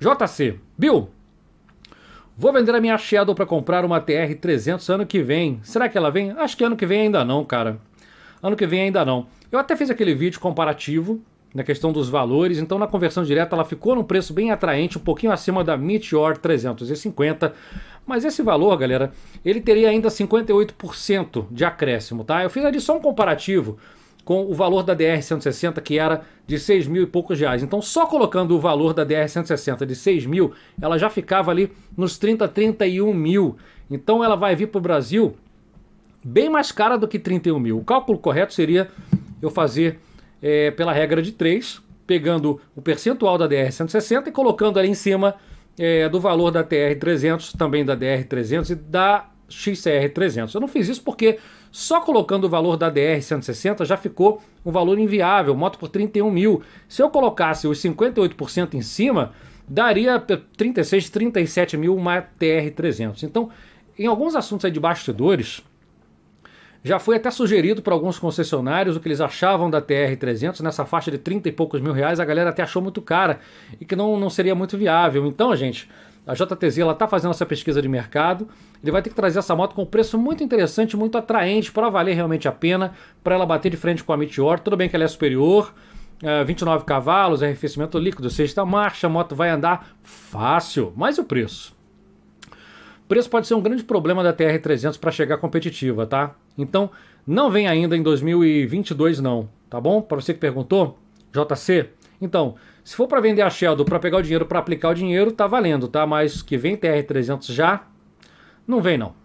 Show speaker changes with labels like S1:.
S1: JC, Bill, vou vender a minha Shadow para comprar uma TR-300 ano que vem. Será que ela vem? Acho que ano que vem ainda não, cara. Ano que vem ainda não. Eu até fiz aquele vídeo comparativo na questão dos valores, então na conversão direta ela ficou num preço bem atraente, um pouquinho acima da Meteor 350, mas esse valor, galera, ele teria ainda 58% de acréscimo, tá? Eu fiz ali só um comparativo com o valor da DR-160, que era de 6 mil e poucos reais. Então, só colocando o valor da DR-160 de 6 mil, ela já ficava ali nos 30, 31 mil. Então, ela vai vir para o Brasil bem mais cara do que 31 mil. O cálculo correto seria eu fazer é, pela regra de 3, pegando o percentual da DR-160 e colocando ali em cima é, do valor da TR-300, também da DR-300 e da XCR300. Eu não fiz isso porque só colocando o valor da DR160 já ficou um valor inviável, moto por 31 mil. Se eu colocasse os 58% em cima, daria 36, 37 mil uma TR300. Então, em alguns assuntos aí de bastidores, já foi até sugerido para alguns concessionários o que eles achavam da TR300 nessa faixa de 30 e poucos mil reais. A galera até achou muito cara e que não, não seria muito viável. Então, gente, a JTZ está fazendo essa pesquisa de mercado. Ele vai ter que trazer essa moto com um preço muito interessante, muito atraente, para valer realmente a pena, para ela bater de frente com a Meteor. Tudo bem que ela é superior, é, 29 cavalos, é arrefecimento líquido, sexta marcha, a moto vai andar fácil, mas o preço? O preço pode ser um grande problema da TR300 para chegar competitiva, tá? Então, não vem ainda em 2022 não, tá bom? Para você que perguntou, JC, então, se for para vender a Sheldon para pegar o dinheiro para aplicar o dinheiro, tá valendo, tá? Mas que vem TR300 já, não vem não.